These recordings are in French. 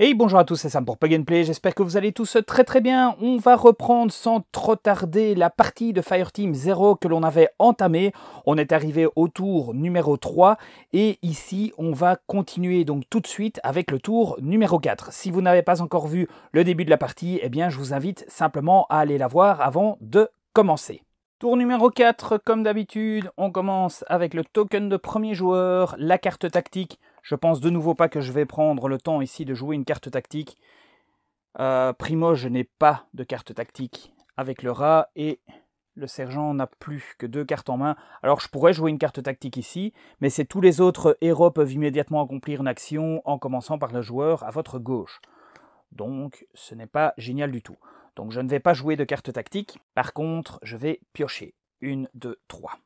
Et hey, bonjour à tous, c'est Sam pour pagan Play, j'espère que vous allez tous très très bien. On va reprendre sans trop tarder la partie de Fireteam 0 que l'on avait entamée. On est arrivé au tour numéro 3 et ici on va continuer donc tout de suite avec le tour numéro 4. Si vous n'avez pas encore vu le début de la partie, eh bien je vous invite simplement à aller la voir avant de commencer. Tour numéro 4, comme d'habitude, on commence avec le token de premier joueur, la carte tactique, je pense de nouveau pas que je vais prendre le temps ici de jouer une carte tactique. Euh, primo, je n'ai pas de carte tactique avec le rat et le sergent n'a plus que deux cartes en main. Alors je pourrais jouer une carte tactique ici, mais c'est tous les autres héros peuvent immédiatement accomplir une action en commençant par le joueur à votre gauche. Donc ce n'est pas génial du tout. Donc je ne vais pas jouer de carte tactique. Par contre, je vais piocher. Une, deux, trois.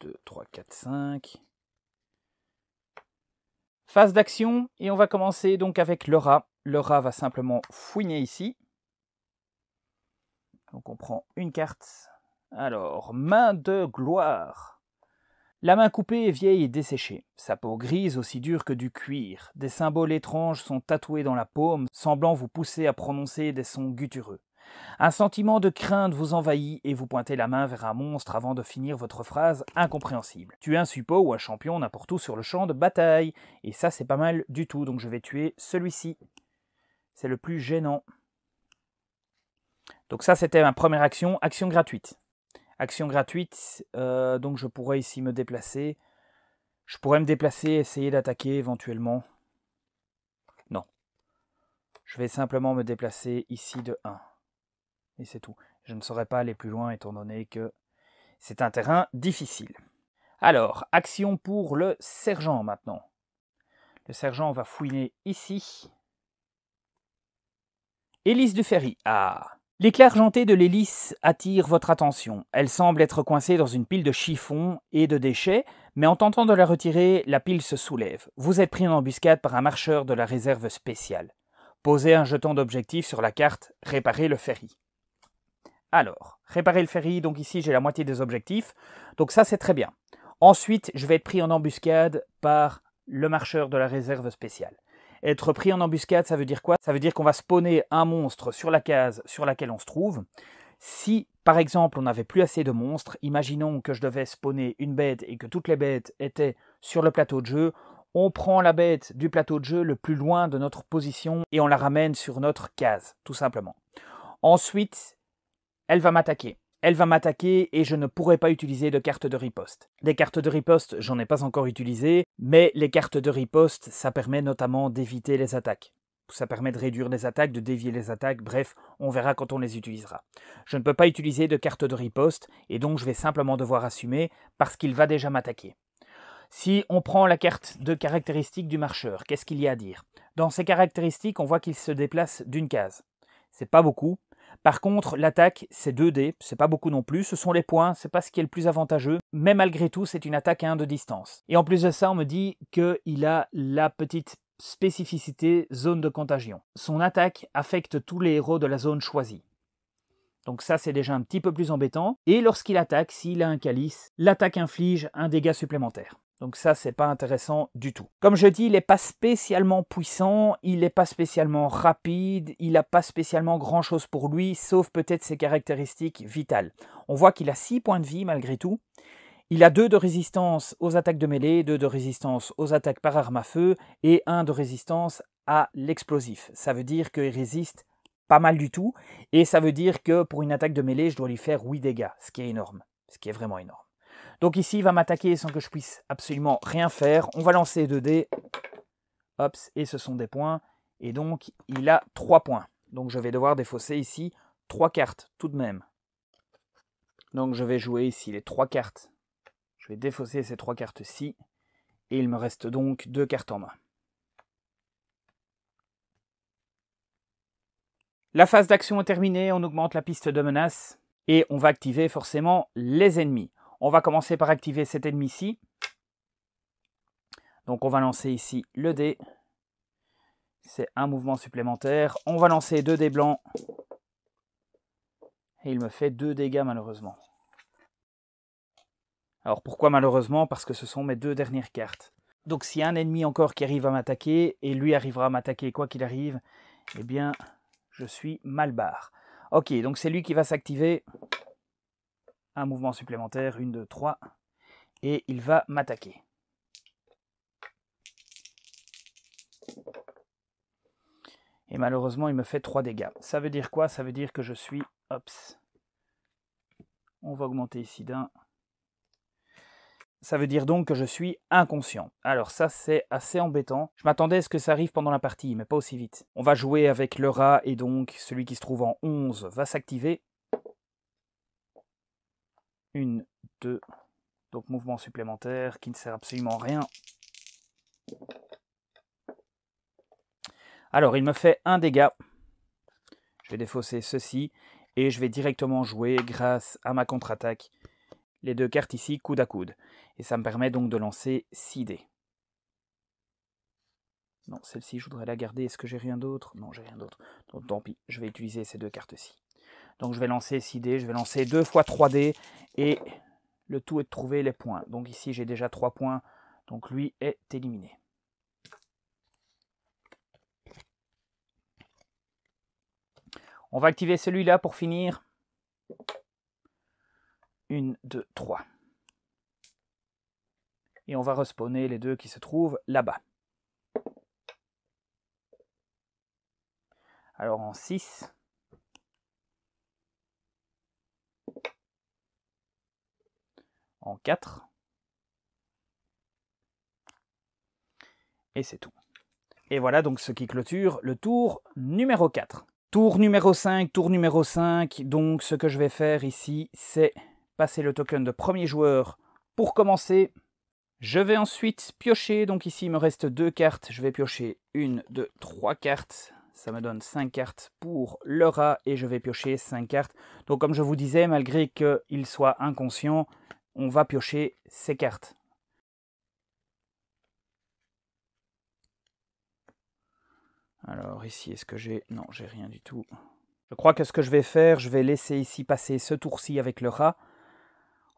2, 3, 4, 5. Phase d'action, et on va commencer donc avec le rat. Le rat va simplement fouiner ici. Donc on prend une carte. Alors, main de gloire. La main coupée est vieille et desséchée, sa peau grise aussi dure que du cuir. Des symboles étranges sont tatoués dans la paume, semblant vous pousser à prononcer des sons guttureux. Un sentiment de crainte vous envahit et vous pointez la main vers un monstre avant de finir votre phrase incompréhensible. Tuer un suppôt ou un champion n'importe où sur le champ de bataille. Et ça, c'est pas mal du tout, donc je vais tuer celui-ci. C'est le plus gênant. Donc ça, c'était ma première action, action gratuite. Action gratuite, euh, donc je pourrais ici me déplacer. Je pourrais me déplacer, essayer d'attaquer éventuellement. Non. Je vais simplement me déplacer ici de 1 et c'est tout. Je ne saurais pas aller plus loin étant donné que c'est un terrain difficile. Alors, action pour le sergent maintenant. Le sergent va fouiner ici. Hélice du ferry. Ah L'éclair argenté de l'hélice attire votre attention. Elle semble être coincée dans une pile de chiffons et de déchets, mais en tentant de la retirer, la pile se soulève. Vous êtes pris en embuscade par un marcheur de la réserve spéciale. Posez un jeton d'objectif sur la carte, réparez le ferry. Alors, réparer le ferry, donc ici j'ai la moitié des objectifs. Donc ça c'est très bien. Ensuite, je vais être pris en embuscade par le marcheur de la réserve spéciale. Être pris en embuscade, ça veut dire quoi Ça veut dire qu'on va spawner un monstre sur la case sur laquelle on se trouve. Si, par exemple, on n'avait plus assez de monstres, imaginons que je devais spawner une bête et que toutes les bêtes étaient sur le plateau de jeu, on prend la bête du plateau de jeu le plus loin de notre position et on la ramène sur notre case, tout simplement. Ensuite, elle va m'attaquer. Elle va m'attaquer et je ne pourrai pas utiliser de cartes de riposte. Des cartes de riposte, j'en ai pas encore utilisé, mais les cartes de riposte, ça permet notamment d'éviter les attaques. Ça permet de réduire les attaques, de dévier les attaques, bref, on verra quand on les utilisera. Je ne peux pas utiliser de carte de riposte, et donc je vais simplement devoir assumer, parce qu'il va déjà m'attaquer. Si on prend la carte de caractéristiques du marcheur, qu'est-ce qu'il y a à dire Dans ses caractéristiques, on voit qu'il se déplace d'une case. C'est pas beaucoup, par contre, l'attaque, c'est 2D, c'est pas beaucoup non plus, ce sont les points, c'est pas ce qui est le plus avantageux, mais malgré tout, c'est une attaque à 1 de distance. Et en plus de ça, on me dit qu'il a la petite spécificité zone de contagion. Son attaque affecte tous les héros de la zone choisie. Donc ça, c'est déjà un petit peu plus embêtant. Et lorsqu'il attaque, s'il a un calice, l'attaque inflige un dégât supplémentaire. Donc ça, c'est pas intéressant du tout. Comme je dis, il n'est pas spécialement puissant, il n'est pas spécialement rapide, il n'a pas spécialement grand-chose pour lui, sauf peut-être ses caractéristiques vitales. On voit qu'il a 6 points de vie malgré tout. Il a 2 de résistance aux attaques de mêlée, 2 de résistance aux attaques par arme à feu et 1 de résistance à l'explosif. Ça veut dire qu'il résiste pas mal du tout. Et ça veut dire que pour une attaque de mêlée, je dois lui faire 8 dégâts, ce qui est énorme. Ce qui est vraiment énorme. Donc ici, il va m'attaquer sans que je puisse absolument rien faire. On va lancer 2 dés. et ce sont des points. Et donc, il a 3 points. Donc je vais devoir défausser ici 3 cartes tout de même. Donc je vais jouer ici les 3 cartes. Je vais défausser ces 3 cartes-ci. Et il me reste donc 2 cartes en main. La phase d'action est terminée, on augmente la piste de menace et on va activer forcément les ennemis. On va commencer par activer cet ennemi-ci. Donc on va lancer ici le dé. C'est un mouvement supplémentaire. On va lancer deux dés blancs. Et il me fait deux dégâts malheureusement. Alors pourquoi malheureusement Parce que ce sont mes deux dernières cartes. Donc s'il y a un ennemi encore qui arrive à m'attaquer, et lui arrivera à m'attaquer quoi qu'il arrive, eh bien je suis mal barre. Ok, donc c'est lui qui va s'activer. Un mouvement supplémentaire, une, de trois. Et il va m'attaquer. Et malheureusement, il me fait trois dégâts. Ça veut dire quoi Ça veut dire que je suis... Ops. On va augmenter ici d'un. Ça veut dire donc que je suis inconscient. Alors ça, c'est assez embêtant. Je m'attendais à ce que ça arrive pendant la partie, mais pas aussi vite. On va jouer avec le rat, et donc celui qui se trouve en 11 va s'activer. Une, deux... Donc mouvement supplémentaire qui ne sert absolument à rien. Alors, il me fait un dégât. Je vais défausser ceci. Et je vais directement jouer, grâce à ma contre-attaque, les deux cartes ici coude à coude. Et ça me permet donc de lancer 6 dés. Non, celle-ci, je voudrais la garder. Est-ce que j'ai rien d'autre Non, j'ai rien d'autre. Donc tant pis, je vais utiliser ces deux cartes-ci. Donc je vais lancer 6D, je vais lancer 2 fois 3D, et le tout est de trouver les points. Donc ici, j'ai déjà 3 points, donc lui est éliminé. On va activer celui-là pour finir. Une, deux, trois. Et on va respawner les deux qui se trouvent là-bas. Alors en 6. En 4. Et c'est tout. Et voilà donc ce qui clôture le tour numéro 4. Tour numéro 5, tour numéro 5. Donc ce que je vais faire ici, c'est passer le token de premier joueur pour commencer. Je vais ensuite piocher, donc ici il me reste deux cartes, je vais piocher une, deux, trois cartes, ça me donne cinq cartes pour le rat et je vais piocher cinq cartes. Donc comme je vous disais, malgré qu'il soit inconscient, on va piocher ces cartes. Alors ici, est-ce que j'ai... Non, j'ai rien du tout. Je crois que ce que je vais faire, je vais laisser ici passer ce tour-ci avec le rat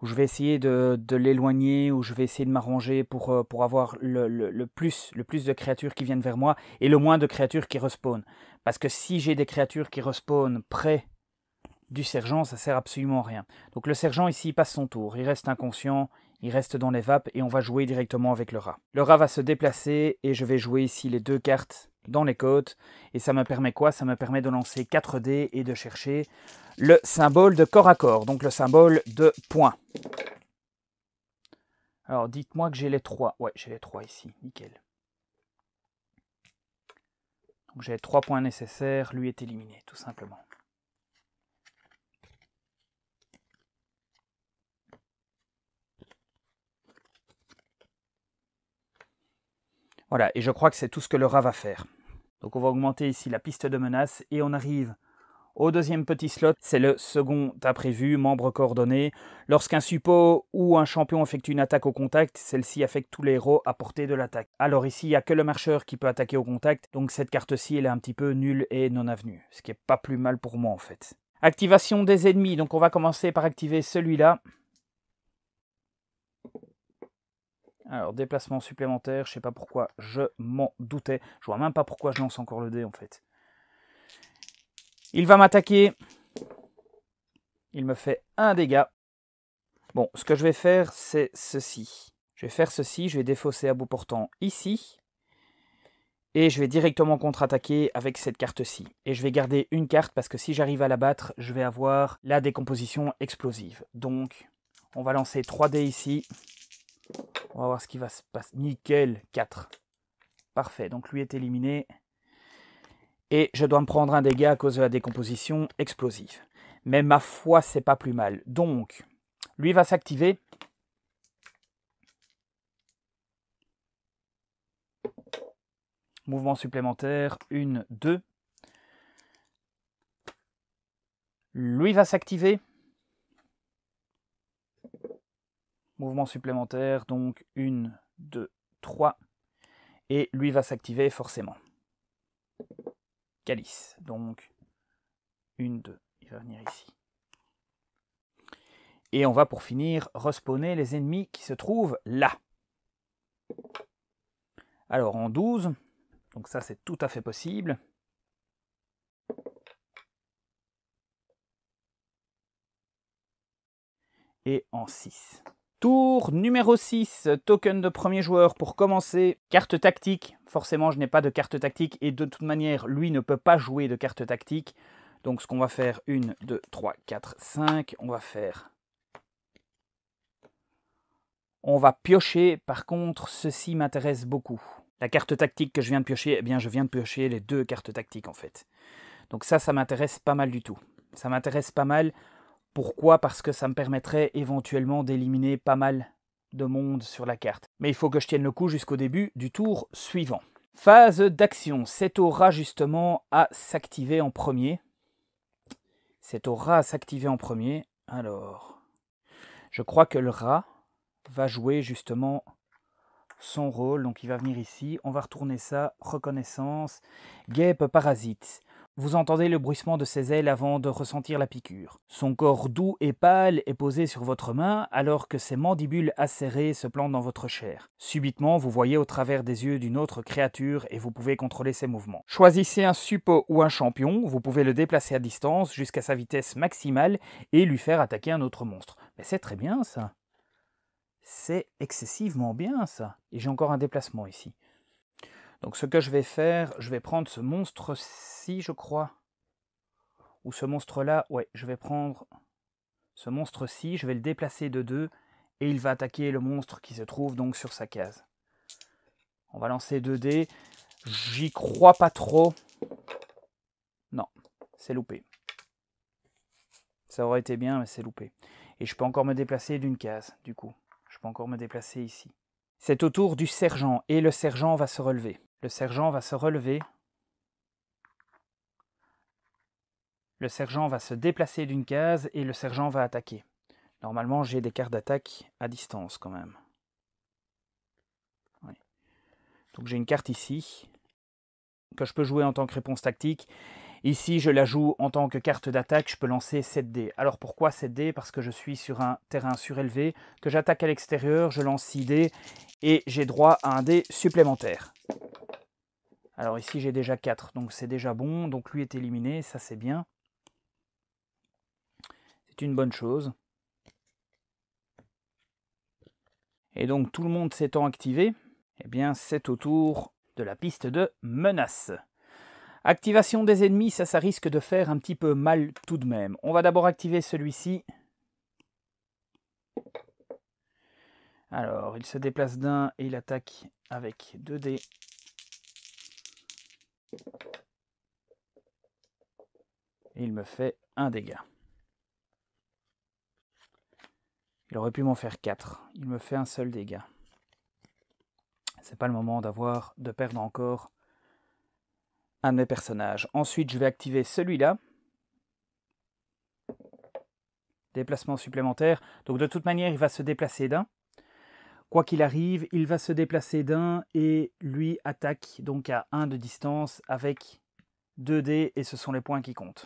où je vais essayer de, l'éloigner, où je vais essayer de m'arranger pour, euh, pour avoir le, plus, le plus de créatures qui viennent vers moi et le moins de créatures qui respawn. Parce que si j'ai des créatures qui respawnent près du sergent, ça sert absolument à rien. Donc le sergent ici passe son tour, il reste inconscient, il reste dans les vapes et on va jouer directement avec le rat. Le rat va se déplacer et je vais jouer ici les deux cartes dans les côtes. Et ça me permet quoi Ça me permet de lancer 4 dés et de chercher le symbole de corps à corps, donc le symbole de points Alors dites-moi que j'ai les 3. Ouais, j'ai les 3 ici, nickel. Donc j'ai les 3 points nécessaires, lui est éliminé, tout simplement. Voilà, et je crois que c'est tout ce que le rat va faire. Donc on va augmenter ici la piste de menace et on arrive au deuxième petit slot, c'est le second à prévu, membre coordonné. Lorsqu'un suppôt ou un champion effectue une attaque au contact, celle-ci affecte tous les héros à portée de l'attaque. Alors ici, il n'y a que le marcheur qui peut attaquer au contact, donc cette carte-ci, elle est un petit peu nulle et non avenue, ce qui est pas plus mal pour moi en fait. Activation des ennemis, donc on va commencer par activer celui-là. Alors, déplacement supplémentaire, je sais pas pourquoi, je m'en doutais. Je vois même pas pourquoi je lance encore le dé, en fait. Il va m'attaquer. Il me fait un dégât. Bon, ce que je vais faire, c'est ceci. Je vais faire ceci, je vais défausser à bout portant ici. Et je vais directement contre-attaquer avec cette carte-ci. Et je vais garder une carte parce que si j'arrive à la battre, je vais avoir la décomposition explosive. Donc, on va lancer 3 dés ici. On va voir ce qui va se passer. Nickel, 4. Parfait, donc lui est éliminé. Et je dois me prendre un dégât à cause de la décomposition explosive. Mais ma foi, c'est pas plus mal. Donc, lui va s'activer. Mouvement supplémentaire, 1, 2. Lui va s'activer. mouvement supplémentaire, donc 1, 2, 3. Et lui va s'activer forcément. Calice. Donc 1, 2. Il va venir ici. Et on va pour finir respawner les ennemis qui se trouvent là. Alors en 12, donc ça c'est tout à fait possible. Et en 6. Tour numéro 6, token de premier joueur pour commencer. Carte tactique, forcément je n'ai pas de carte tactique et de toute manière lui ne peut pas jouer de carte tactique. Donc ce qu'on va faire, 1, 2, 3, 4, 5, on va faire... On va piocher, par contre ceci m'intéresse beaucoup. La carte tactique que je viens de piocher, eh bien je viens de piocher les deux cartes tactiques en fait. Donc ça, ça m'intéresse pas mal du tout. Ça m'intéresse pas mal pourquoi Parce que ça me permettrait éventuellement d'éliminer pas mal de monde sur la carte. Mais il faut que je tienne le coup jusqu'au début du tour suivant. Phase d'action. au rat justement à s'activer en premier. au rat à s'activer en premier. Alors, je crois que le rat va jouer justement son rôle. Donc il va venir ici. On va retourner ça. Reconnaissance. Guêpe parasite. Vous entendez le bruissement de ses ailes avant de ressentir la piqûre. Son corps doux et pâle est posé sur votre main alors que ses mandibules acérées se plantent dans votre chair. Subitement, vous voyez au travers des yeux d'une autre créature et vous pouvez contrôler ses mouvements. Choisissez un suppo ou un champion, vous pouvez le déplacer à distance jusqu'à sa vitesse maximale et lui faire attaquer un autre monstre. Mais c'est très bien ça. C'est excessivement bien ça. Et j'ai encore un déplacement ici. Donc ce que je vais faire, je vais prendre ce monstre-ci, je crois. Ou ce monstre-là, ouais, je vais prendre ce monstre-ci, je vais le déplacer de 2, et il va attaquer le monstre qui se trouve donc sur sa case. On va lancer 2 dés. J'y crois pas trop. Non, c'est loupé. Ça aurait été bien, mais c'est loupé. Et je peux encore me déplacer d'une case, du coup. Je peux encore me déplacer ici. C'est au tour du sergent, et le sergent va se relever. Le sergent va se relever. Le sergent va se déplacer d'une case et le sergent va attaquer. Normalement, j'ai des cartes d'attaque à distance quand même. Donc j'ai une carte ici que je peux jouer en tant que réponse tactique. Ici, je la joue en tant que carte d'attaque, je peux lancer 7 dés. Alors pourquoi 7 dés Parce que je suis sur un terrain surélevé, que j'attaque à l'extérieur, je lance 6 dés et j'ai droit à un dé supplémentaire. Alors ici j'ai déjà 4, donc c'est déjà bon. Donc lui est éliminé, ça c'est bien. C'est une bonne chose. Et donc tout le monde s'étant activé, eh bien c'est au tour de la piste de menace. Activation des ennemis, ça ça risque de faire un petit peu mal tout de même. On va d'abord activer celui-ci. Alors, il se déplace d'un et il attaque avec 2 dés il me fait un dégât. Il aurait pu m'en faire quatre. Il me fait un seul dégât. C'est pas le moment d'avoir de perdre encore un de mes personnages. Ensuite, je vais activer celui-là. Déplacement supplémentaire. Donc de toute manière, il va se déplacer d'un. Quoi qu'il arrive, il va se déplacer d'un et lui attaque donc à 1 de distance avec 2 dés et ce sont les points qui comptent.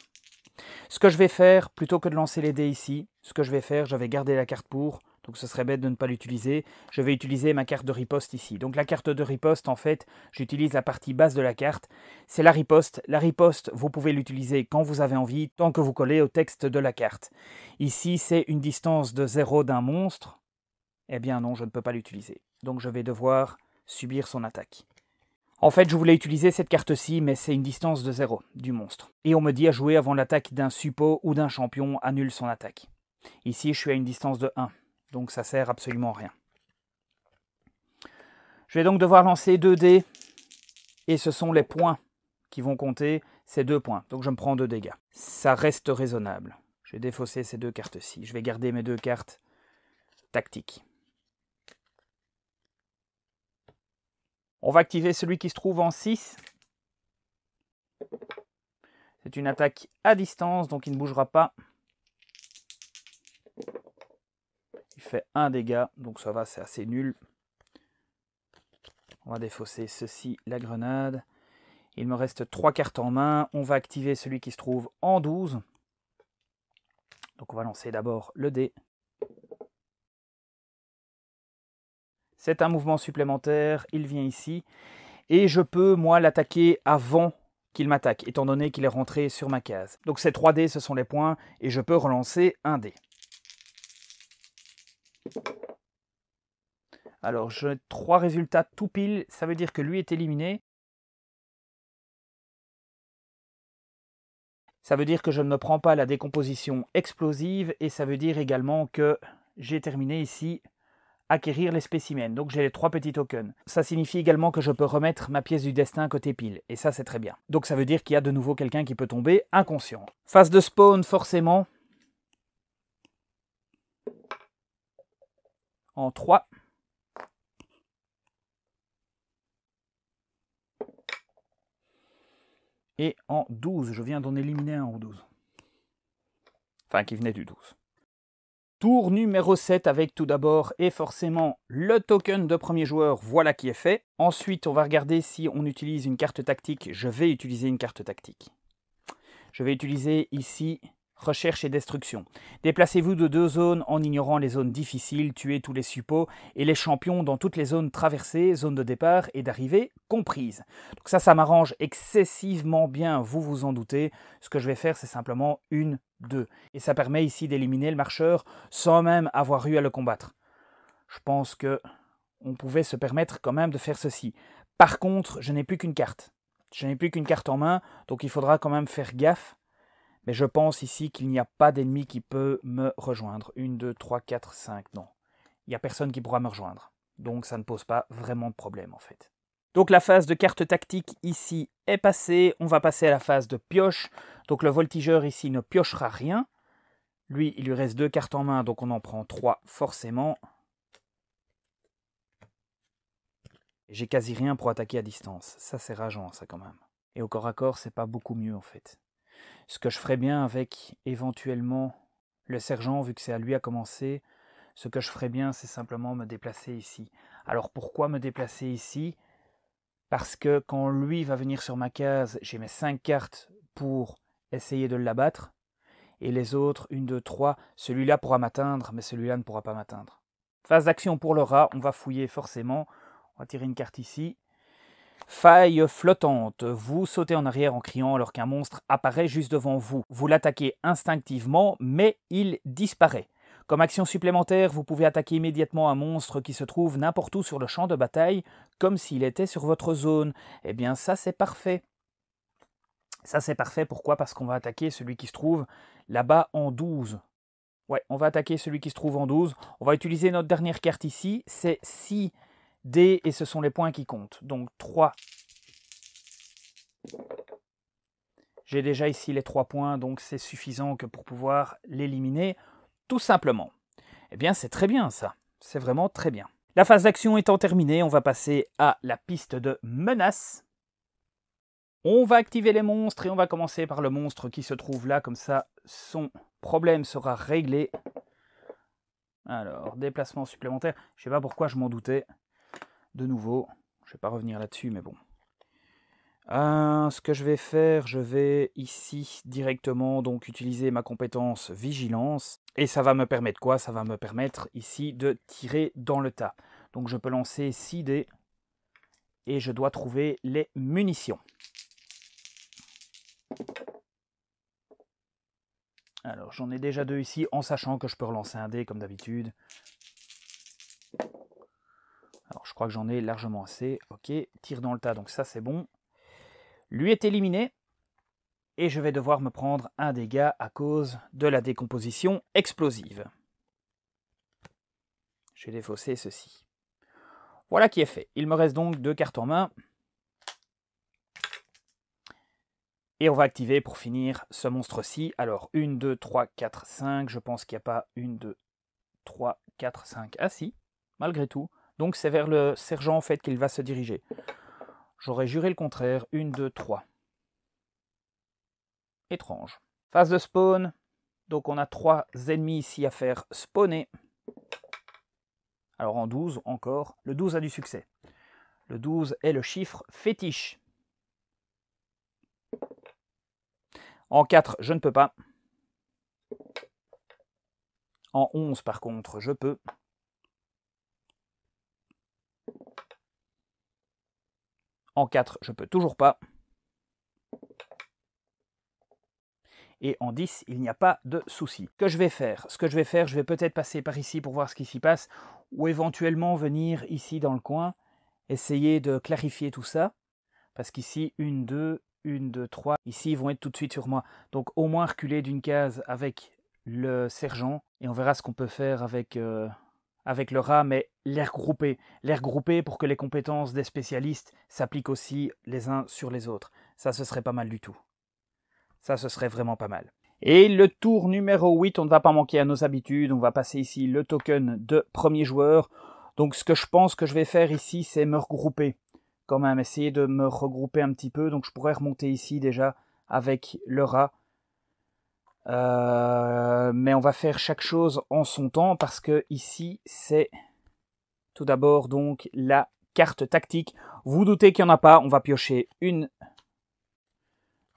Ce que je vais faire, plutôt que de lancer les dés ici, ce que je vais faire, j'avais gardé la carte pour, donc ce serait bête de ne pas l'utiliser. Je vais utiliser ma carte de riposte ici. Donc la carte de riposte, en fait, j'utilise la partie basse de la carte. C'est la riposte. La riposte, vous pouvez l'utiliser quand vous avez envie, tant que vous collez au texte de la carte. Ici, c'est une distance de 0 d'un monstre. Eh bien non, je ne peux pas l'utiliser. Donc je vais devoir subir son attaque. En fait, je voulais utiliser cette carte-ci, mais c'est une distance de 0 du monstre. Et on me dit à jouer avant l'attaque d'un suppôt ou d'un champion annule son attaque. Ici, je suis à une distance de 1, donc ça sert absolument à rien. Je vais donc devoir lancer 2 dés, et ce sont les points qui vont compter, ces deux points. Donc je me prends 2 dégâts. Ça reste raisonnable. Je vais défausser ces deux cartes-ci. Je vais garder mes deux cartes tactiques. On va activer celui qui se trouve en 6. C'est une attaque à distance, donc il ne bougera pas. Il fait un dégât, donc ça va, c'est assez nul. On va défausser ceci, la grenade. Il me reste 3 cartes en main. On va activer celui qui se trouve en 12. Donc on va lancer d'abord le dé. C'est un mouvement supplémentaire, il vient ici. Et je peux, moi, l'attaquer avant qu'il m'attaque, étant donné qu'il est rentré sur ma case. Donc ces 3 dés, ce sont les points, et je peux relancer un dé. Alors j'ai trois résultats tout pile, ça veut dire que lui est éliminé. Ça veut dire que je ne me prends pas la décomposition explosive et ça veut dire également que j'ai terminé ici acquérir les spécimens. Donc j'ai les trois petits tokens. Ça signifie également que je peux remettre ma pièce du destin côté pile. Et ça, c'est très bien. Donc ça veut dire qu'il y a de nouveau quelqu'un qui peut tomber inconscient. Phase de spawn, forcément. En 3. Et en 12. Je viens d'en éliminer un en 12. Enfin, qui venait du 12. Tour numéro 7 avec tout d'abord et forcément le token de premier joueur, voilà qui est fait. Ensuite, on va regarder si on utilise une carte tactique. Je vais utiliser une carte tactique. Je vais utiliser ici recherche et destruction. Déplacez-vous de deux zones en ignorant les zones difficiles, tuez tous les suppôts et les champions dans toutes les zones traversées, zones de départ et d'arrivée comprises. Donc ça, ça m'arrange excessivement bien, vous vous en doutez. Ce que je vais faire, c'est simplement une 2, et ça permet ici d'éliminer le marcheur sans même avoir eu à le combattre. Je pense que on pouvait se permettre quand même de faire ceci. Par contre, je n'ai plus qu'une carte. Je n'ai plus qu'une carte en main, donc il faudra quand même faire gaffe. Mais je pense ici qu'il n'y a pas d'ennemi qui peut me rejoindre. 1, 2, 3, 4, 5, non. Il n'y a personne qui pourra me rejoindre. Donc ça ne pose pas vraiment de problème en fait. Donc la phase de carte tactique ici est passée, on va passer à la phase de pioche. Donc le voltigeur ici ne piochera rien. Lui, il lui reste deux cartes en main, donc on en prend trois forcément. J'ai quasi rien pour attaquer à distance. Ça, c'est rageant, ça, quand même. Et au corps à corps, c'est pas beaucoup mieux, en fait. Ce que je ferais bien avec, éventuellement, le sergent, vu que c'est à lui à commencer, ce que je ferais bien, c'est simplement me déplacer ici. Alors pourquoi me déplacer ici parce que quand lui va venir sur ma case, j'ai mes 5 cartes pour essayer de l'abattre, et les autres, une, 2, trois, celui-là pourra m'atteindre, mais celui-là ne pourra pas m'atteindre. Phase d'action pour le rat, on va fouiller forcément, on va tirer une carte ici. Faille flottante, vous sautez en arrière en criant alors qu'un monstre apparaît juste devant vous. Vous l'attaquez instinctivement, mais il disparaît. Comme action supplémentaire, vous pouvez attaquer immédiatement un monstre qui se trouve n'importe où sur le champ de bataille, comme s'il était sur votre zone. Eh bien ça c'est parfait. Ça c'est parfait, pourquoi Parce qu'on va attaquer celui qui se trouve là-bas en 12. Ouais, on va attaquer celui qui se trouve en 12. On va utiliser notre dernière carte ici, c'est 6 d et ce sont les points qui comptent. Donc 3. J'ai déjà ici les 3 points, donc c'est suffisant que pour pouvoir l'éliminer tout simplement. Eh bien, c'est très bien ça. C'est vraiment très bien. La phase d'action étant terminée, on va passer à la piste de menace. On va activer les monstres et on va commencer par le monstre qui se trouve là, comme ça son problème sera réglé. Alors, déplacement supplémentaire. Je sais pas pourquoi je m'en doutais. De nouveau, je vais pas revenir là-dessus, mais bon. Ah, ce que je vais faire, je vais ici directement donc utiliser ma compétence vigilance. Et ça va me permettre quoi Ça va me permettre ici de tirer dans le tas. Donc je peux lancer 6 dés et je dois trouver les munitions. Alors j'en ai déjà deux ici en sachant que je peux relancer un dé comme d'habitude. Alors je crois que j'en ai largement assez. Ok, tire dans le tas, donc ça c'est bon lui est éliminé et je vais devoir me prendre un dégât à cause de la décomposition explosive. J'ai défaussé ceci. Voilà qui est fait. Il me reste donc deux cartes en main. Et on va activer pour finir ce monstre-ci. Alors 1, 2, 3, 4, 5. Je pense qu'il n'y a pas 1, 2, 3, 4, 5. Ah si, malgré tout. Donc c'est vers le sergent en fait qu'il va se diriger. J'aurais juré le contraire. Une, deux, trois. Étrange. Phase de spawn. Donc on a trois ennemis ici à faire spawner. Alors en 12 encore, le 12 a du succès. Le 12 est le chiffre fétiche. En 4, je ne peux pas. En 11, par contre, je peux. En 4, je peux toujours pas. et en 10, il n'y a pas de souci. Que je vais faire Ce que je vais faire, je vais peut-être passer par ici pour voir ce qui s'y passe, ou éventuellement venir ici dans le coin, essayer de clarifier tout ça, parce qu'ici, une, deux, une, deux, trois, ici, ils vont être tout de suite sur moi. Donc au moins reculer d'une case avec le sergent, et on verra ce qu'on peut faire avec... Euh, avec le rat, mais l'air groupé. L'air groupé pour que les compétences des spécialistes s'appliquent aussi les uns sur les autres. Ça, ce serait pas mal du tout. Ça, ce serait vraiment pas mal. Et le tour numéro 8, on ne va pas manquer à nos habitudes. On va passer ici le token de premier joueur. Donc ce que je pense que je vais faire ici, c'est me regrouper. Quand même, essayer de me regrouper un petit peu. Donc je pourrais remonter ici déjà avec le rat euh, mais on va faire chaque chose en son temps parce que ici c'est tout d'abord donc la carte tactique. Vous, vous doutez qu'il n'y en a pas, on va piocher une,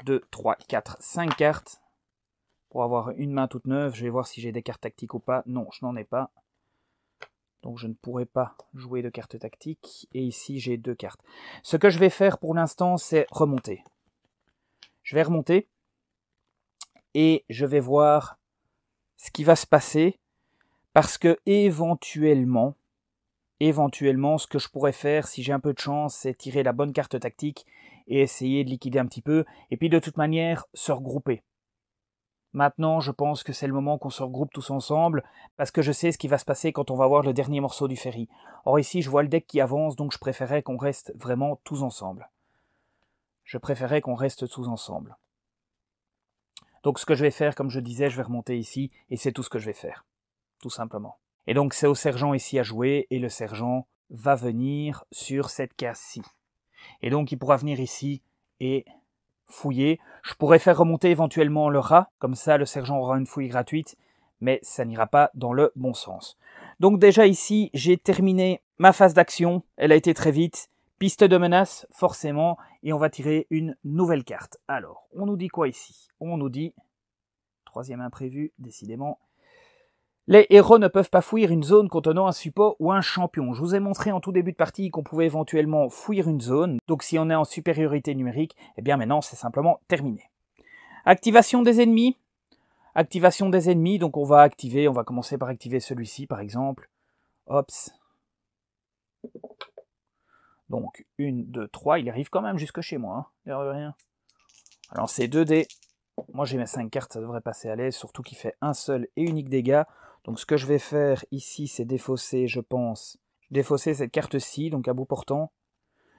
deux, trois, quatre, cinq cartes pour avoir une main toute neuve. Je vais voir si j'ai des cartes tactiques ou pas. Non, je n'en ai pas. Donc je ne pourrai pas jouer de cartes tactiques. Et ici j'ai deux cartes. Ce que je vais faire pour l'instant c'est remonter. Je vais remonter et je vais voir ce qui va se passer parce que éventuellement, éventuellement, ce que je pourrais faire si j'ai un peu de chance, c'est tirer la bonne carte tactique et essayer de liquider un petit peu, et puis de toute manière se regrouper. Maintenant, je pense que c'est le moment qu'on se regroupe tous ensemble, parce que je sais ce qui va se passer quand on va voir le dernier morceau du ferry. Or ici, je vois le deck qui avance, donc je préférais qu'on reste vraiment tous ensemble. Je préférais qu'on reste tous ensemble. Donc ce que je vais faire, comme je disais, je vais remonter ici, et c'est tout ce que je vais faire, tout simplement. Et donc c'est au sergent ici à jouer, et le sergent va venir sur cette case-ci. Et donc il pourra venir ici et fouiller. Je pourrais faire remonter éventuellement le rat, comme ça le sergent aura une fouille gratuite, mais ça n'ira pas dans le bon sens. Donc déjà ici, j'ai terminé ma phase d'action, elle a été très vite, Piste de menace, forcément, et on va tirer une nouvelle carte. Alors, on nous dit quoi ici On nous dit, troisième imprévu, décidément, les héros ne peuvent pas fouiller une zone contenant un support ou un champion. Je vous ai montré en tout début de partie qu'on pouvait éventuellement fouiller une zone, donc si on est en supériorité numérique, eh bien maintenant c'est simplement terminé. Activation des ennemis. Activation des ennemis, donc on va activer, on va commencer par activer celui-ci par exemple. Ops. Donc 1, 2, 3, il arrive quand même jusque chez moi, n'y hein, a rien. Alors c'est 2 dés. Moi j'ai mes 5 cartes, ça devrait passer à l'aise, surtout qu'il fait un seul et unique dégât. Donc ce que je vais faire ici, c'est défausser, je pense. Défausser cette carte-ci, donc à bout portant.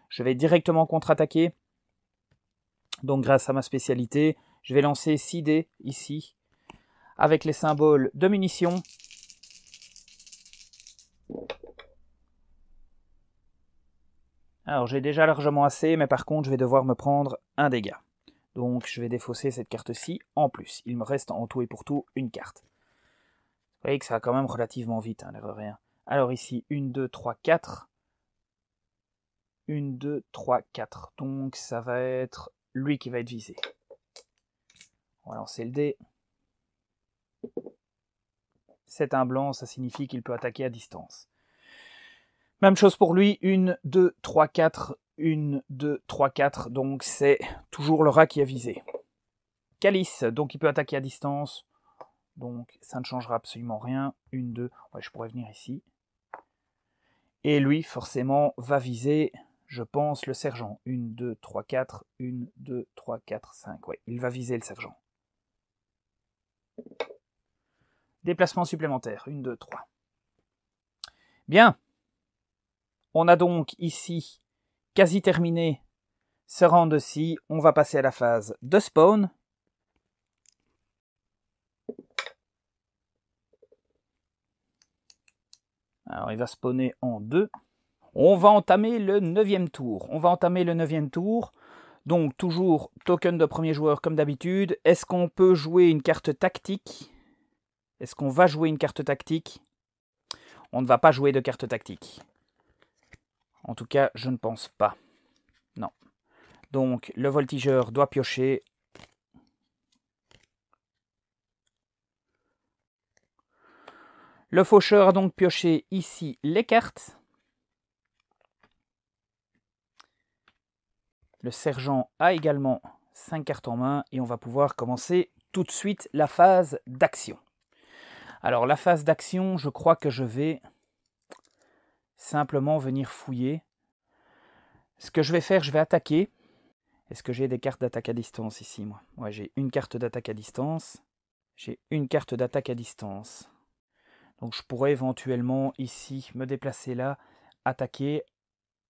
Je vais directement contre-attaquer. Donc grâce à ma spécialité, je vais lancer 6 dés ici, avec les symboles de munitions. Alors j'ai déjà largement assez, mais par contre je vais devoir me prendre un dégât. Donc je vais défausser cette carte-ci en plus. Il me reste en tout et pour tout une carte. Vous voyez que ça va quand même relativement vite, hein, rien. Alors ici, 1, 2, 3, 4. 1, 2, 3, 4. Donc ça va être lui qui va être visé. On va lancer le dé. C'est un blanc, ça signifie qu'il peut attaquer à distance. Même chose pour lui, 1, 2, 3, 4, 1, 2, 3, 4, donc c'est toujours le rat qui a visé. Calice, donc il peut attaquer à distance, donc ça ne changera absolument rien. 1, 2, ouais, je pourrais venir ici. Et lui, forcément, va viser, je pense, le sergent. 1, 2, 3, 4, 1, 2, 3, 4, 5, ouais, il va viser le sergent. Déplacement supplémentaire, 1, 2, 3. Bien, on a donc ici quasi terminé ce de ci On va passer à la phase de spawn. Alors il va spawner en deux. On va entamer le neuvième tour. On va entamer le neuvième tour. Donc toujours token de premier joueur comme d'habitude. Est-ce qu'on peut jouer une carte tactique Est-ce qu'on va jouer une carte tactique On ne va pas jouer de carte tactique. En tout cas, je ne pense pas. Non. Donc, le voltigeur doit piocher. Le faucheur a donc pioché ici les cartes. Le sergent a également 5 cartes en main et on va pouvoir commencer tout de suite la phase d'action. Alors la phase d'action, je crois que je vais simplement venir fouiller. Ce que je vais faire, je vais attaquer. Est-ce que j'ai des cartes d'attaque à distance ici, moi j'ai une carte d'attaque à distance. J'ai une carte d'attaque à distance. Donc je pourrais éventuellement ici me déplacer là, attaquer.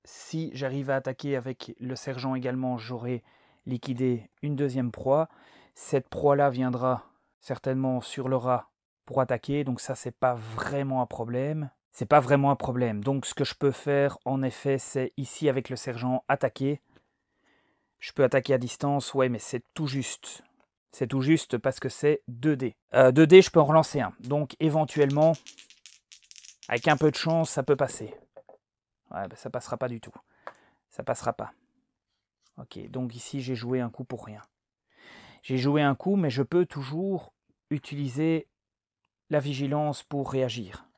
Si j'arrive à attaquer avec le sergent également, j'aurai liquidé une deuxième proie. Cette proie-là viendra certainement sur le rat pour attaquer, donc ça c'est pas vraiment un problème c'est pas vraiment un problème. Donc ce que je peux faire en effet, c'est ici avec le sergent attaquer. Je peux attaquer à distance, ouais, mais c'est tout juste. C'est tout juste parce que c'est 2D. 2D, euh, je peux en relancer un. Donc éventuellement, avec un peu de chance, ça peut passer. Ouais, bah, ça passera pas du tout. Ça passera pas. Ok, donc ici j'ai joué un coup pour rien. J'ai joué un coup, mais je peux toujours utiliser la vigilance pour réagir.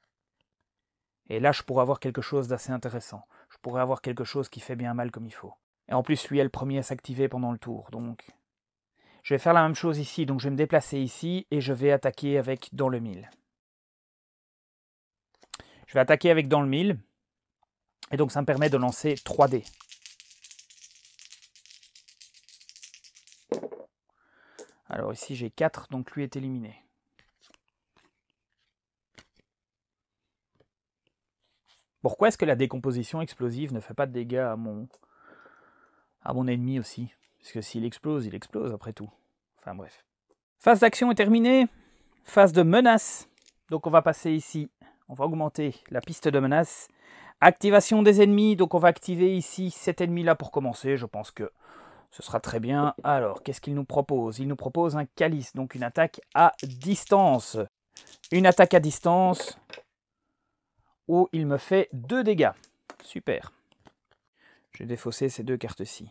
Et là, je pourrais avoir quelque chose d'assez intéressant. Je pourrais avoir quelque chose qui fait bien mal comme il faut. Et en plus, lui est le premier à s'activer pendant le tour, donc... Je vais faire la même chose ici, donc je vais me déplacer ici, et je vais attaquer avec dans le 1000. Je vais attaquer avec dans le 1000, et donc ça me permet de lancer 3 d Alors ici j'ai 4, donc lui est éliminé. Pourquoi est-ce que la décomposition explosive ne fait pas de dégâts à mon, à mon ennemi aussi Parce que s'il explose, il explose après tout. Enfin bref. Phase d'action est terminée. Phase de menace. Donc on va passer ici. On va augmenter la piste de menace. Activation des ennemis. Donc on va activer ici cet ennemi-là pour commencer. Je pense que ce sera très bien. Alors, qu'est-ce qu'il nous propose Il nous propose un calice, donc une attaque à distance. Une attaque à distance où il me fait 2 dégâts. Super. Je vais défausser ces deux cartes-ci.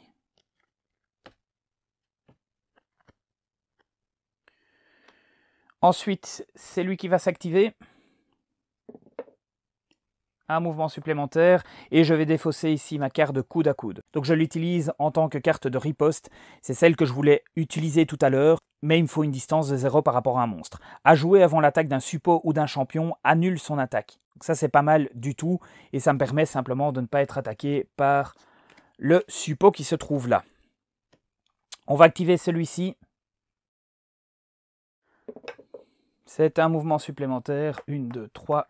Ensuite, c'est lui qui va s'activer. Un mouvement supplémentaire et je vais défausser ici ma carte de coude à coude. Donc je l'utilise en tant que carte de riposte. C'est celle que je voulais utiliser tout à l'heure, mais il me faut une distance de 0 par rapport à un monstre. À jouer avant l'attaque d'un suppôt ou d'un champion annule son attaque. Donc ça, c'est pas mal du tout. Et ça me permet simplement de ne pas être attaqué par le suppôt qui se trouve là. On va activer celui-ci. C'est un mouvement supplémentaire. Une, deux, trois.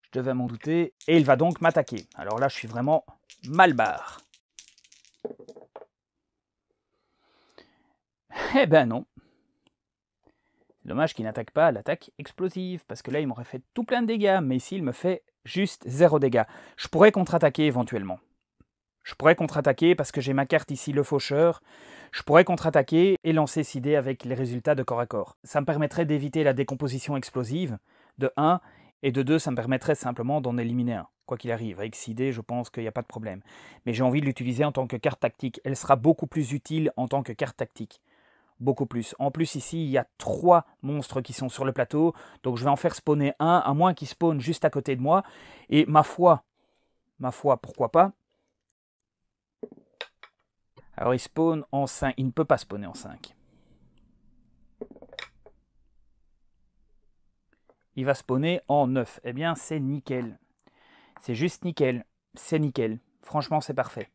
Je devais m'en douter. Et il va donc m'attaquer. Alors là, je suis vraiment mal barre. Eh ben non, Dommage qu'il n'attaque pas l'attaque explosive, parce que là il m'aurait fait tout plein de dégâts, mais ici il me fait juste zéro dégâts. Je pourrais contre-attaquer éventuellement. Je pourrais contre-attaquer parce que j'ai ma carte ici, le faucheur. Je pourrais contre-attaquer et lancer Sidé avec les résultats de corps à corps. Ça me permettrait d'éviter la décomposition explosive, de 1, et de 2, ça me permettrait simplement d'en éliminer un, quoi qu'il arrive. Avec excider je pense qu'il n'y a pas de problème. Mais j'ai envie de l'utiliser en tant que carte tactique. Elle sera beaucoup plus utile en tant que carte tactique beaucoup plus. En plus, ici, il y a trois monstres qui sont sur le plateau, donc je vais en faire spawner un, à moins qu'il spawn juste à côté de moi. Et ma foi, ma foi, pourquoi pas Alors, il spawn en 5, il ne peut pas spawner en 5. Il va spawner en 9. Eh bien, c'est nickel. C'est juste nickel. C'est nickel. Franchement, c'est parfait.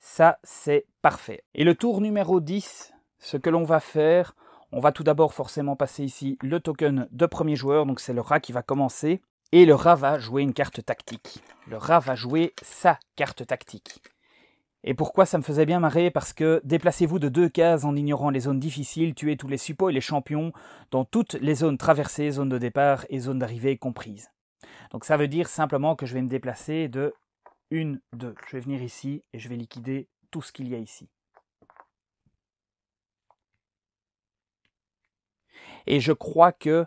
Ça, c'est parfait. Et le tour numéro 10, ce que l'on va faire, on va tout d'abord forcément passer ici le token de premier joueur, donc c'est le rat qui va commencer. Et le rat va jouer une carte tactique. Le rat va jouer sa carte tactique. Et pourquoi ça me faisait bien marrer Parce que déplacez-vous de deux cases en ignorant les zones difficiles, tuez tous les suppôts et les champions dans toutes les zones traversées, zones de départ et zones d'arrivée comprises. Donc ça veut dire simplement que je vais me déplacer de 1, deux. Je vais venir ici et je vais liquider tout ce qu'il y a ici. Et je crois que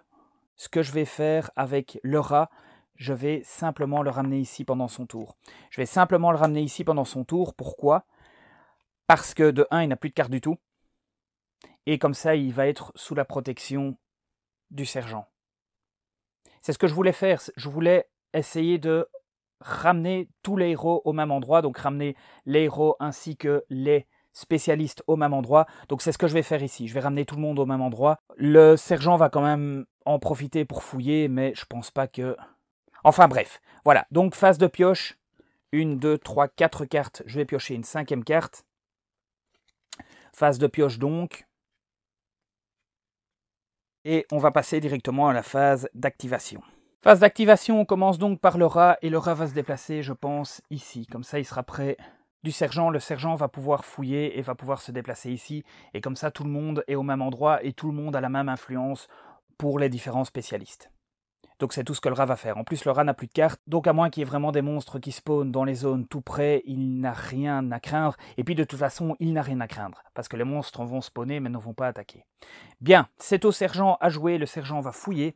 ce que je vais faire avec le rat, je vais simplement le ramener ici pendant son tour. Je vais simplement le ramener ici pendant son tour. Pourquoi Parce que de 1, il n'a plus de carte du tout. Et comme ça, il va être sous la protection du sergent. C'est ce que je voulais faire. Je voulais essayer de ramener tous les héros au même endroit, donc ramener les héros ainsi que les spécialiste au même endroit. Donc c'est ce que je vais faire ici. Je vais ramener tout le monde au même endroit. Le sergent va quand même en profiter pour fouiller, mais je pense pas que... Enfin bref, voilà. Donc phase de pioche. Une, deux, trois, quatre cartes. Je vais piocher une cinquième carte. Phase de pioche donc. Et on va passer directement à la phase d'activation. Phase d'activation, on commence donc par le rat, et le rat va se déplacer, je pense, ici. Comme ça, il sera prêt sergent, le sergent va pouvoir fouiller et va pouvoir se déplacer ici. Et comme ça, tout le monde est au même endroit et tout le monde a la même influence pour les différents spécialistes. Donc c'est tout ce que le rat va faire. En plus, le rat n'a plus de cartes, donc à moins qu'il y ait vraiment des monstres qui spawnent dans les zones tout près, il n'a rien à craindre. Et puis de toute façon, il n'a rien à craindre, parce que les monstres vont spawner mais ne vont pas attaquer. Bien, c'est au sergent à jouer, le sergent va fouiller.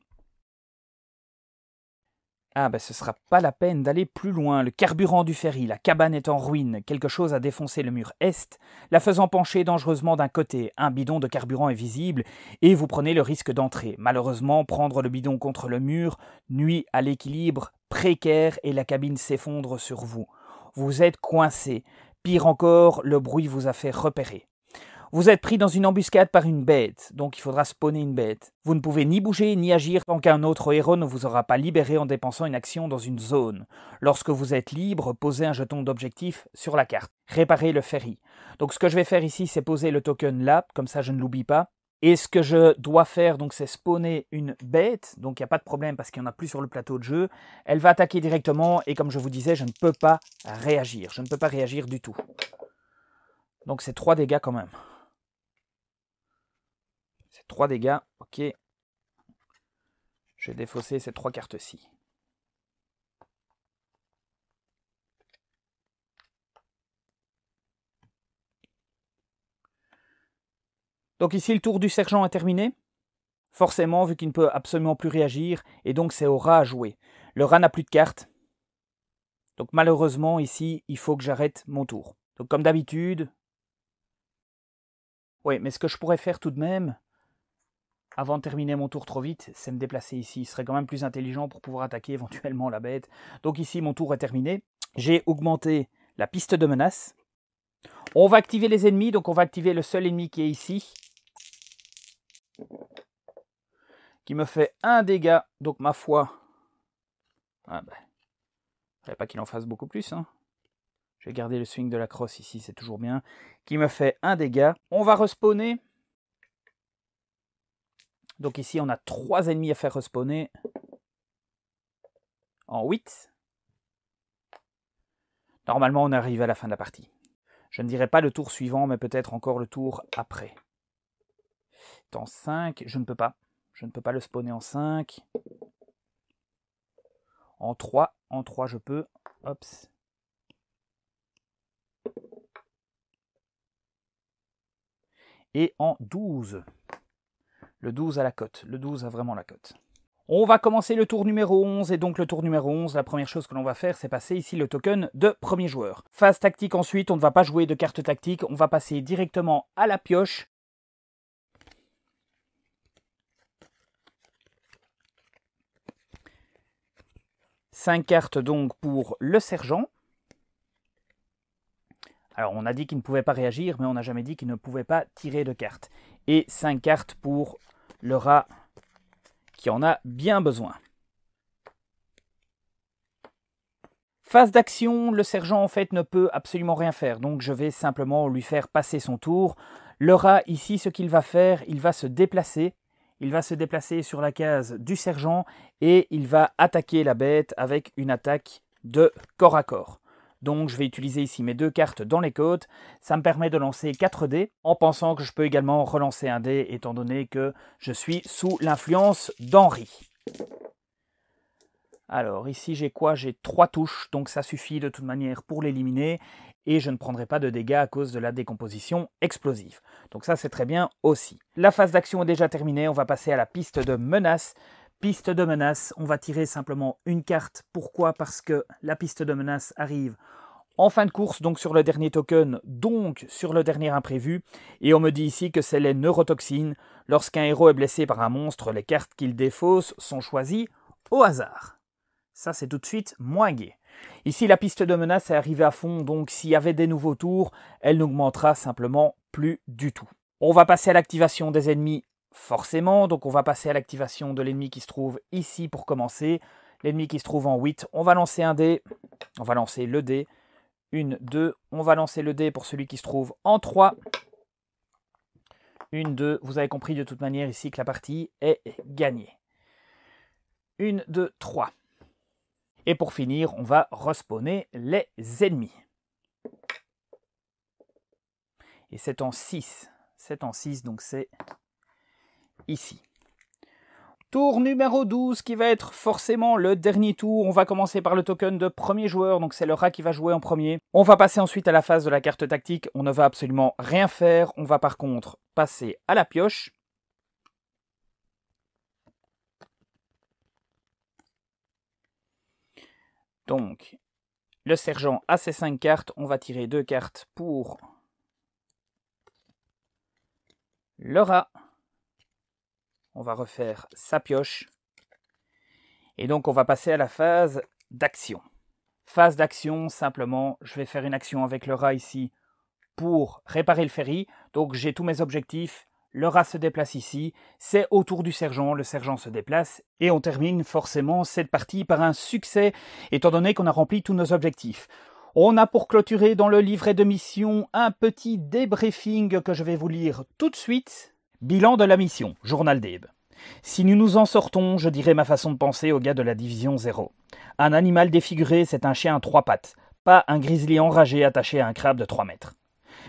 Ah ben ce sera pas la peine d'aller plus loin, le carburant du ferry, la cabane est en ruine, quelque chose a défoncé le mur est, la faisant pencher dangereusement d'un côté, un bidon de carburant est visible, et vous prenez le risque d'entrer. Malheureusement, prendre le bidon contre le mur nuit à l'équilibre précaire et la cabine s'effondre sur vous. Vous êtes coincé. Pire encore, le bruit vous a fait repérer. Vous êtes pris dans une embuscade par une bête, donc il faudra spawner une bête. Vous ne pouvez ni bouger ni agir tant qu'un autre héros ne vous aura pas libéré en dépensant une action dans une zone. Lorsque vous êtes libre, posez un jeton d'objectif sur la carte. Réparer le ferry. Donc ce que je vais faire ici, c'est poser le token là, comme ça je ne l'oublie pas. Et ce que je dois faire, donc, c'est spawner une bête. Donc, il n'y a pas de problème parce qu'il n'y en a plus sur le plateau de jeu. Elle va attaquer directement. Et comme je vous disais, je ne peux pas réagir. Je ne peux pas réagir du tout. Donc, c'est 3 dégâts quand même. C'est 3 dégâts. Ok. Je vais défausser ces 3 cartes-ci. Donc ici, le tour du sergent est terminé. Forcément, vu qu'il ne peut absolument plus réagir, et donc c'est au rat à jouer. Le rat n'a plus de cartes. Donc malheureusement, ici, il faut que j'arrête mon tour. Donc comme d'habitude... Oui, mais ce que je pourrais faire tout de même, avant de terminer mon tour trop vite, c'est me déplacer ici. Il serait quand même plus intelligent pour pouvoir attaquer éventuellement la bête. Donc ici, mon tour est terminé. J'ai augmenté la piste de menace. On va activer les ennemis, donc on va activer le seul ennemi qui est ici. Qui me fait un dégât, donc ma foi... Ah ne bah. pas qu'il en fasse beaucoup plus. Hein. Je vais garder le swing de la crosse ici, c'est toujours bien. Qui me fait un dégât. On va respawner donc ici, on a trois ennemis à faire respawner en 8. Normalement, on arrive à la fin de la partie. Je ne dirais pas le tour suivant, mais peut-être encore le tour après. En 5, je ne peux pas. Je ne peux pas le spawner en 5. En 3, en 3 je peux. Oups. Et en 12. Le 12 a la cote. Le 12 a vraiment la cote. On va commencer le tour numéro 11, et donc le tour numéro 11, la première chose que l'on va faire, c'est passer ici le token de premier joueur. Phase tactique ensuite, on ne va pas jouer de carte tactique, on va passer directement à la pioche. Cinq cartes donc pour le sergent. Alors on a dit qu'il ne pouvait pas réagir, mais on n'a jamais dit qu'il ne pouvait pas tirer de cartes. Et 5 cartes pour le rat qui en a bien besoin. Phase d'action, le sergent en fait ne peut absolument rien faire, donc je vais simplement lui faire passer son tour. Le rat ici, ce qu'il va faire, il va se déplacer, il va se déplacer sur la case du sergent et il va attaquer la bête avec une attaque de corps à corps. Donc je vais utiliser ici mes deux cartes dans les côtes. Ça me permet de lancer 4 dés en pensant que je peux également relancer un dé étant donné que je suis sous l'influence d'Henri. Alors ici j'ai quoi J'ai 3 touches, donc ça suffit de toute manière pour l'éliminer et je ne prendrai pas de dégâts à cause de la décomposition explosive. Donc ça c'est très bien aussi. La phase d'action est déjà terminée, on va passer à la piste de menace piste de menace, on va tirer simplement une carte. Pourquoi Parce que la piste de menace arrive en fin de course, donc sur le dernier token, donc sur le dernier imprévu. Et on me dit ici que c'est les neurotoxines. Lorsqu'un héros est blessé par un monstre, les cartes qu'il défausse sont choisies au hasard. Ça, c'est tout de suite moins gai. Ici, la piste de menace est arrivée à fond, donc s'il y avait des nouveaux tours, elle n'augmentera simplement plus du tout. On va passer à l'activation des ennemis Forcément, donc on va passer à l'activation de l'ennemi qui se trouve ici pour commencer. L'ennemi qui se trouve en 8, on va lancer un dé. On va lancer le dé. Une, deux. on va lancer le dé pour celui qui se trouve en 3. Une, 2, vous avez compris de toute manière ici que la partie est gagnée. Une, 2, 3. Et pour finir, on va respawner les ennemis. Et c'est en 6. C'est en 6, donc c'est ici. Tour numéro 12 qui va être forcément le dernier tour. On va commencer par le token de premier joueur, donc c'est le rat qui va jouer en premier. On va passer ensuite à la phase de la carte tactique. On ne va absolument rien faire. On va par contre passer à la pioche. Donc, le sergent a ses 5 cartes. On va tirer deux cartes pour le rat on va refaire sa pioche. Et donc on va passer à la phase d'action. Phase d'action, simplement, je vais faire une action avec le rat ici pour réparer le ferry. Donc j'ai tous mes objectifs, le rat se déplace ici, c'est autour du sergent, le sergent se déplace, et on termine forcément cette partie par un succès, étant donné qu'on a rempli tous nos objectifs. On a pour clôturer dans le livret de mission un petit débriefing que je vais vous lire tout de suite, Bilan de la mission, journal d'Ebe. Si nous nous en sortons, je dirais ma façon de penser aux gars de la division 0. Un animal défiguré, c'est un chien à trois pattes, pas un grizzly enragé attaché à un crabe de trois mètres.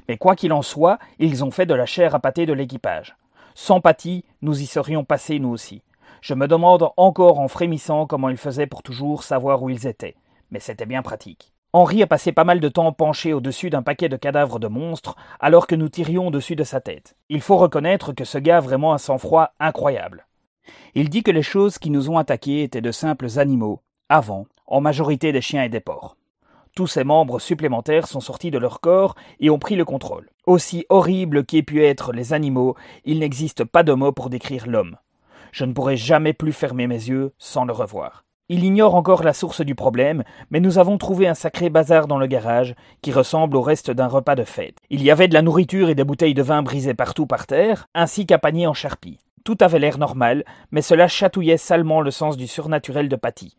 Mais quoi qu'il en soit, ils ont fait de la chair à pâté de l'équipage. Sans pâti, nous y serions passés nous aussi. Je me demande encore en frémissant comment ils faisaient pour toujours savoir où ils étaient. Mais c'était bien pratique. Henri a passé pas mal de temps penché au-dessus d'un paquet de cadavres de monstres, alors que nous tirions au-dessus de sa tête. Il faut reconnaître que ce gars a vraiment un sang-froid incroyable. Il dit que les choses qui nous ont attaqués étaient de simples animaux, avant, en majorité des chiens et des porcs. Tous ses membres supplémentaires sont sortis de leur corps et ont pris le contrôle. Aussi horribles qu'aient pu être les animaux, il n'existe pas de mots pour décrire l'homme. Je ne pourrai jamais plus fermer mes yeux sans le revoir. Il ignore encore la source du problème, mais nous avons trouvé un sacré bazar dans le garage, qui ressemble au reste d'un repas de fête. Il y avait de la nourriture et des bouteilles de vin brisées partout par terre, ainsi qu'un panier en charpie. Tout avait l'air normal, mais cela chatouillait salement le sens du surnaturel de Patty.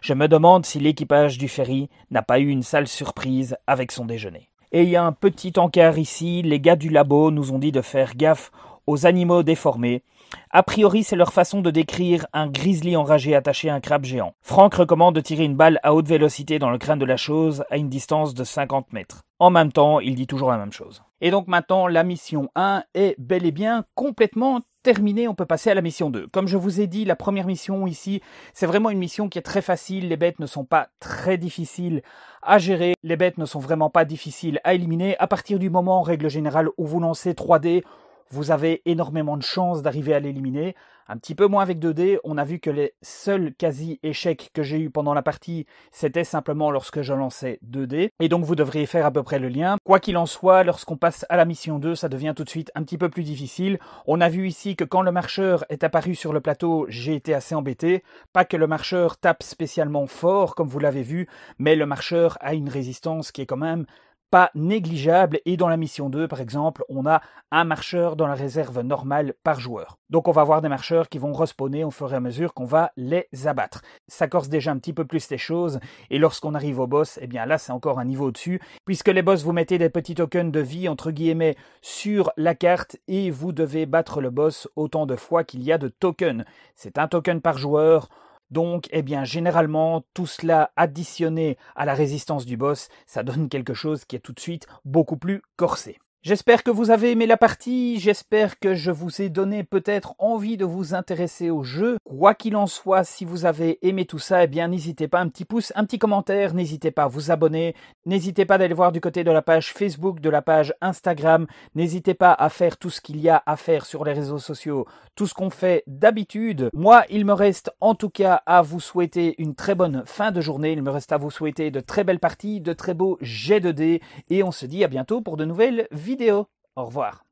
Je me demande si l'équipage du ferry n'a pas eu une sale surprise avec son déjeuner. Et il y a un petit encart ici, les gars du labo nous ont dit de faire gaffe aux animaux déformés a priori, c'est leur façon de décrire un grizzly enragé attaché à un crabe géant. Franck recommande de tirer une balle à haute vélocité dans le crâne de la chose à une distance de 50 mètres. En même temps, il dit toujours la même chose. Et donc maintenant, la mission 1 est bel et bien complètement terminée. on peut passer à la mission 2. Comme je vous ai dit, la première mission ici, c'est vraiment une mission qui est très facile, les bêtes ne sont pas très difficiles à gérer, les bêtes ne sont vraiment pas difficiles à éliminer. À partir du moment, en règle générale, où vous lancez 3D, vous avez énormément de chances d'arriver à l'éliminer. Un petit peu moins avec 2D, on a vu que les seuls quasi-échecs que j'ai eu pendant la partie, c'était simplement lorsque je lançais 2D. Et donc vous devriez faire à peu près le lien. Quoi qu'il en soit, lorsqu'on passe à la mission 2, ça devient tout de suite un petit peu plus difficile. On a vu ici que quand le marcheur est apparu sur le plateau, j'ai été assez embêté. Pas que le marcheur tape spécialement fort, comme vous l'avez vu, mais le marcheur a une résistance qui est quand même pas négligeable. Et dans la mission 2, par exemple, on a un marcheur dans la réserve normale par joueur. Donc on va avoir des marcheurs qui vont respawner au fur et à mesure qu'on va les abattre. Ça corse déjà un petit peu plus les choses. Et lorsqu'on arrive au boss, et eh bien là, c'est encore un niveau au-dessus. Puisque les boss, vous mettez des petits tokens de vie, entre guillemets, sur la carte et vous devez battre le boss autant de fois qu'il y a de tokens. C'est un token par joueur. Donc, eh bien, généralement, tout cela additionné à la résistance du boss, ça donne quelque chose qui est tout de suite beaucoup plus corsé. J'espère que vous avez aimé la partie, j'espère que je vous ai donné peut-être envie de vous intéresser au jeu. Quoi qu'il en soit, si vous avez aimé tout ça, et eh bien n'hésitez pas un petit pouce, un petit commentaire, n'hésitez pas à vous abonner, n'hésitez pas d'aller voir du côté de la page Facebook, de la page Instagram, n'hésitez pas à faire tout ce qu'il y a à faire sur les réseaux sociaux, tout ce qu'on fait d'habitude. Moi, il me reste en tout cas à vous souhaiter une très bonne fin de journée, il me reste à vous souhaiter de très belles parties, de très beaux jets de dés et on se dit à bientôt pour de nouvelles vidéos. Au revoir.